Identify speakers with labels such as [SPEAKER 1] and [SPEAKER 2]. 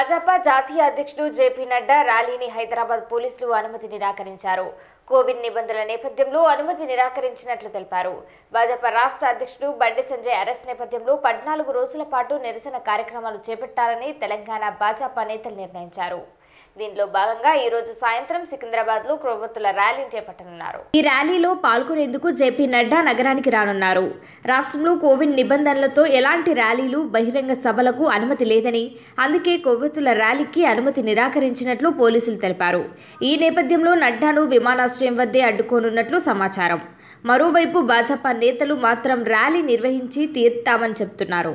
[SPEAKER 1] భాజపా జాతీయ అధ్యక్షుడు జేపీ నడ్డా ర్యాలీని హైదరాబాద్ పోలీసులు అనుమతి నిరాకరించారు కోవిడ్ నిబంధనల నేపథ్యంలో అనుమతి నిరాకరించినట్లు తెలిపారు భాజపా రాష్ట్ర అధ్యక్షుడు బండి సంజయ్ అరెస్ట్ నేపథ్యంలో పద్నాలుగు రోజుల పాటు నిరసన కార్యక్రమాలు చేపట్టాలని తెలంగాణ భాజపా నేతలు నిర్ణయించారు దీనిలో భాగంగా ఈ రోజు సాయంత్రం సికింద్రాబాద్ లో క్రోబత్తుల ర్యాలీ చేపట్టనున్నారు ఈ ర్యాలీలో పాల్గొనేందుకు జేపీ నడ్డా నగరానికి రానున్నారు రాష్ట్రంలో కోవిడ్ నిబంధనలతో ఎలాంటి ర్యాలీలు బహిరంగ సభలకు అనుమతి లేదని అందుకే కొవ్వొత్తుల ర్యాలీకి అనుమతి నిరాకరించినట్లు పోలీసులు తెలిపారు ఈ నేపథ్యంలో నడ్డాను విమానాశ్రయం వద్దే అడ్డుకోనున్నట్లు సమాచారం మరోవైపు భాజపా నేతలు మాత్రం ర్యాలీ నిర్వహించి తీర్తామని చెబుతున్నారు